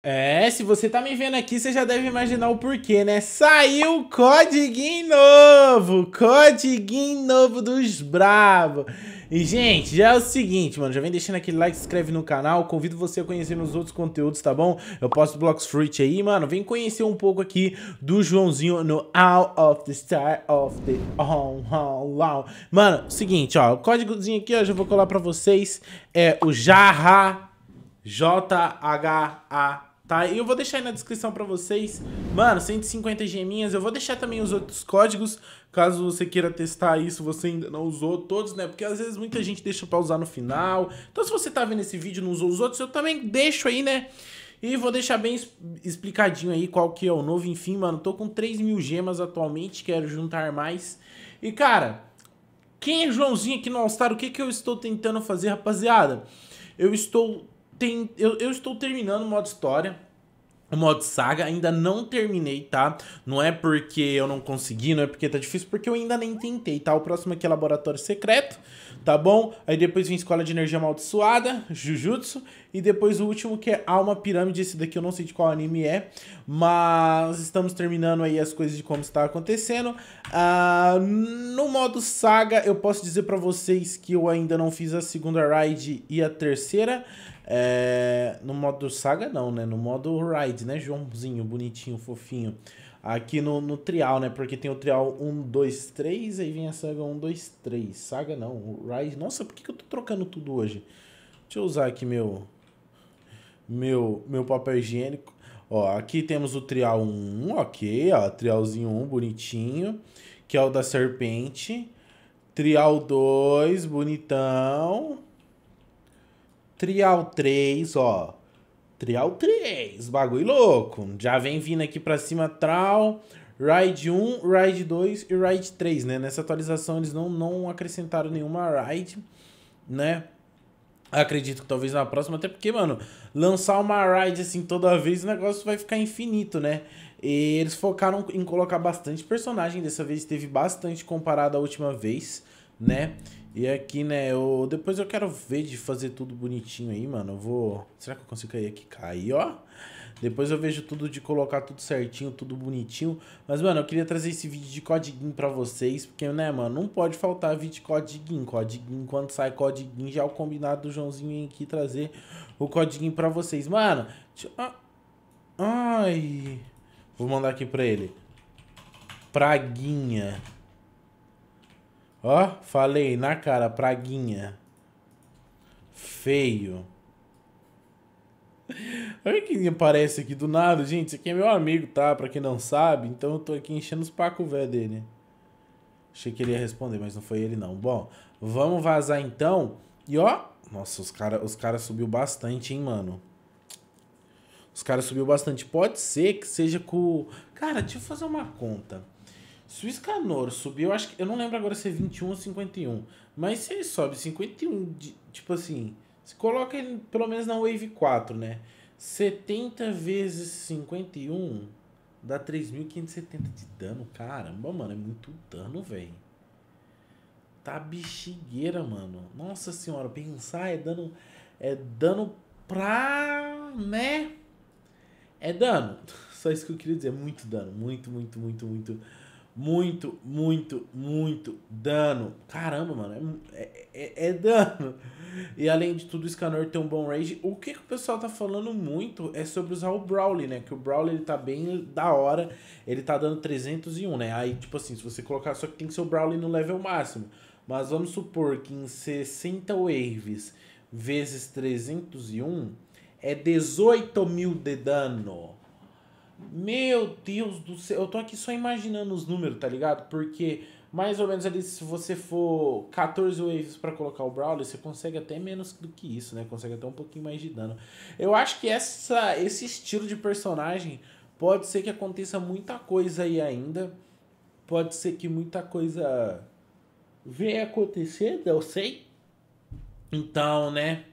É, se você tá me vendo aqui, você já deve imaginar o porquê, né? Saiu código novo! código novo dos bravos! E, gente, já é o seguinte, mano, já vem deixando aquele like, se inscreve no canal, convido você a conhecer nos outros conteúdos, tá bom? Eu posto Blocks Fruit aí, mano, vem conhecer um pouco aqui do Joãozinho no Out of the Star of the Oh Oh on. Mano, seguinte, ó, o códigozinho aqui, ó, já vou colar pra vocês, é o JAHA, J-H-A, tá? Eu vou deixar aí na descrição para vocês. Mano, 150 geminhas. Eu vou deixar também os outros códigos, caso você queira testar isso, você ainda não usou todos, né? Porque às vezes muita gente deixa para usar no final. Então se você tá vendo esse vídeo e não usou os outros, eu também deixo aí, né? E vou deixar bem explicadinho aí qual que é o novo. Enfim, mano, tô com 3 mil gemas atualmente, quero juntar mais. E, cara, quem é Joãozinho aqui no All Star? O que, que eu estou tentando fazer, rapaziada? Eu estou tem, eu, eu estou terminando o modo história. O modo saga ainda não terminei, tá? Não é porque eu não consegui, não é porque tá difícil, porque eu ainda nem tentei, tá? O próximo aqui é laboratório secreto, tá bom? Aí depois vem escola de energia amaldiçoada, Jujutsu, e depois o último que é Alma Pirâmide, esse daqui eu não sei de qual anime é, mas estamos terminando aí as coisas de como está acontecendo. Ah, no modo saga, eu posso dizer para vocês que eu ainda não fiz a segunda ride e a terceira, é, no modo saga não, né? No modo ride, né? Joãozinho, bonitinho, fofinho. Aqui no, no trial, né? Porque tem o trial 1, 2, 3, aí vem a saga 1, 2, 3. Saga não, ride... Nossa, por que, que eu tô trocando tudo hoje? Deixa eu usar aqui meu... Meu, meu papel higiênico. Ó, aqui temos o trial 1, ok, ó, trialzinho 1, bonitinho, que é o da serpente. Trial 2, bonitão. Trial 3, ó. Trial 3, bagulho louco. Já vem vindo aqui pra cima Trial, Ride 1, Ride 2 e Ride 3, né? Nessa atualização eles não, não acrescentaram nenhuma Ride, né? Acredito que talvez na próxima, até porque, mano, lançar uma ride assim toda vez, o negócio vai ficar infinito, né? E eles focaram em colocar bastante personagem, dessa vez teve bastante comparado à última vez, né? E aqui, né, eu, depois eu quero ver de fazer tudo bonitinho aí, mano. Eu vou... Será que eu consigo cair aqui? Cair, ó. Depois eu vejo tudo de colocar tudo certinho, tudo bonitinho. Mas, mano, eu queria trazer esse vídeo de codiguinho pra vocês, porque, né, mano, não pode faltar vídeo de codiguinho. Codiguinho, quando sai codiguinho, já é o combinado do Joãozinho aqui trazer o codiguinho pra vocês. Mano, deixa... Ah, ai... Vou mandar aqui pra ele. Praguinha. Ó, falei na cara, praguinha. Feio. Olha quem aparece aqui do nada, gente. Esse aqui é meu amigo, tá? Pra quem não sabe, então eu tô aqui enchendo os pacos velho dele. Achei que ele ia responder, mas não foi ele não. Bom, vamos vazar então. E ó, nossa, os caras os cara subiu bastante, hein, mano. Os caras subiu bastante. Pode ser que seja com... Cara, deixa eu fazer uma conta. Se o Escanor subir, eu acho que. Eu não lembro agora se é 21 ou 51. Mas se ele sobe 51, de, tipo assim. Se coloca ele pelo menos na Wave 4, né? 70 vezes 51 dá 3.570 de dano. Caramba, mano, é muito dano, velho. Tá bexigueira, mano. Nossa senhora, pensar é dano. É dano pra. né? É dano. Só isso que eu queria dizer. é Muito dano. Muito, muito, muito, muito muito, muito, muito dano. Caramba, mano, é, é, é, é, dano. E além de tudo, o scanner tem um bom rage. O que, que o pessoal tá falando muito é sobre usar o Brawly, né? Que o Brawly ele tá bem da hora. Ele tá dando 301, né? Aí, tipo assim, se você colocar, só que tem que ser o Brawly no level máximo. Mas vamos supor que em 60 waves vezes 301 é 18 mil de dano. Meu Deus do céu, eu tô aqui só imaginando os números, tá ligado? Porque mais ou menos ali, se você for 14 waves para colocar o Brawler, você consegue até menos do que isso, né? Consegue até um pouquinho mais de dano. Eu acho que essa, esse estilo de personagem pode ser que aconteça muita coisa aí ainda. Pode ser que muita coisa venha acontecer, eu sei. Então, né?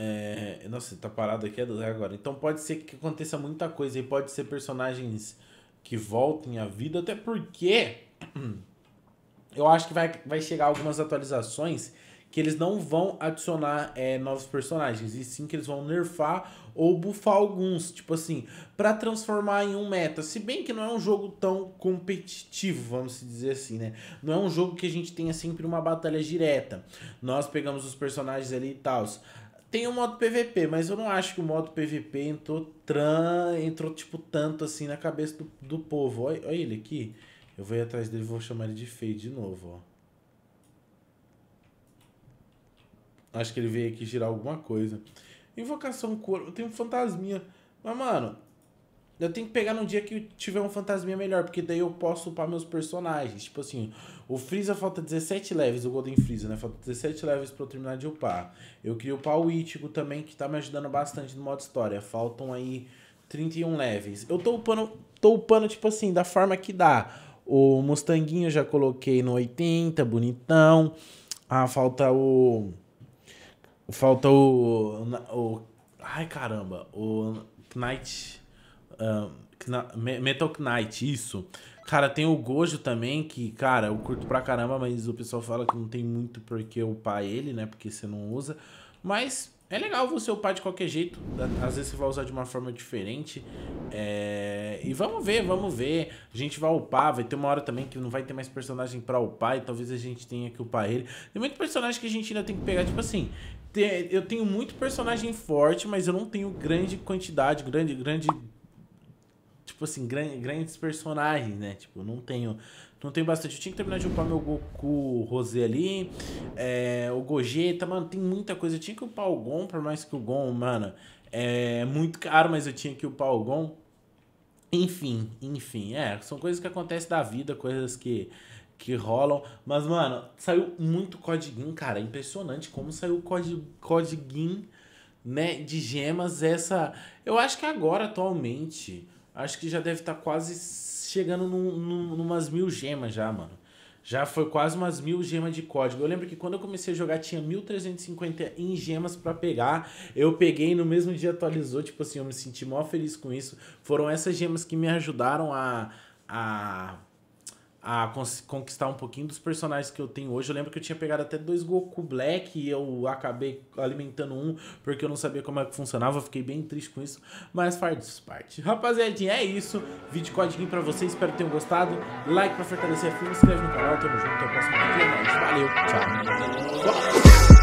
É, nossa, tá parado aqui é é agora. Então pode ser que aconteça muita coisa e pode ser personagens que voltem à vida, até porque eu acho que vai, vai chegar algumas atualizações que eles não vão adicionar é, novos personagens, e sim que eles vão nerfar ou bufar alguns, tipo assim, para transformar em um meta. Se bem que não é um jogo tão competitivo, vamos dizer assim, né? Não é um jogo que a gente tenha sempre uma batalha direta. Nós pegamos os personagens ali e tal. Tem o modo PVP, mas eu não acho que o modo PVP entrou, tran, entrou tipo, tanto assim na cabeça do, do povo. Olha, olha ele aqui. Eu vou ir atrás dele e vou chamar ele de feio de novo, ó. Acho que ele veio aqui girar alguma coisa. Invocação corpo. Eu tenho um fantasminha. Mas, mano, eu tenho que pegar num dia que tiver um fantasminha melhor, porque daí eu posso upar meus personagens. Tipo assim, o Freeza falta 17 levels, o Golden Freeza, né? Falta 17 levels pra eu terminar de upar. Eu queria upar o Ichigo também, que tá me ajudando bastante no modo história. Faltam aí 31 levels. Eu tô upando, tô upando tipo assim, da forma que dá. O Mustanguinho eu já coloquei no 80, bonitão. Ah, falta o... Falta o... o ai, caramba. O Night... Uh, Metal Knight, isso. Cara, tem o Gojo também, que, cara, eu curto pra caramba, mas o pessoal fala que não tem muito porque upar ele, né? Porque você não usa. Mas é legal você upar de qualquer jeito. Às vezes você vai usar de uma forma diferente. É... E vamos ver, vamos ver. A gente vai upar. Vai ter uma hora também que não vai ter mais personagem pra upar. E talvez a gente tenha que upar ele. Tem muito personagem que a gente ainda tem que pegar. Tipo assim, eu tenho muito personagem forte, mas eu não tenho grande quantidade, grande, grande tipo assim, gran grandes personagens, né? Tipo, não tenho. Não tenho bastante. Eu tinha que terminar de upar meu Goku Rosé ali. É, o Gogeta, mano, tem muita coisa. Eu tinha que upar o Gon, por mais que o Gon, mano, é muito caro, mas eu tinha que upar o Gon. Enfim, enfim, é, são coisas que acontecem da vida, coisas que, que rolam. Mas, mano, saiu muito codiguinho, cara. É impressionante como saiu codiguinho, né, de gemas. Essa. Eu acho que agora, atualmente acho que já deve estar tá quase chegando num, num, numas mil gemas já, mano. Já foi quase umas mil gemas de código. Eu lembro que quando eu comecei a jogar tinha 1350 em gemas para pegar. Eu peguei no mesmo dia atualizou, tipo assim, eu me senti mó feliz com isso. Foram essas gemas que me ajudaram a, a a conquistar um pouquinho dos personagens que eu tenho hoje. Eu lembro que eu tinha pegado até dois Goku Black e eu acabei alimentando um porque eu não sabia como é que funcionava. fiquei bem triste com isso, mas faz parte. Rapaziadinha, é isso. Vídeo codiguinho pra vocês. Espero que tenham gostado. Like pra fortalecer a firma. Se inscreve no canal. Tamo junto. Até o próximo vídeo. Valeu. Tchau.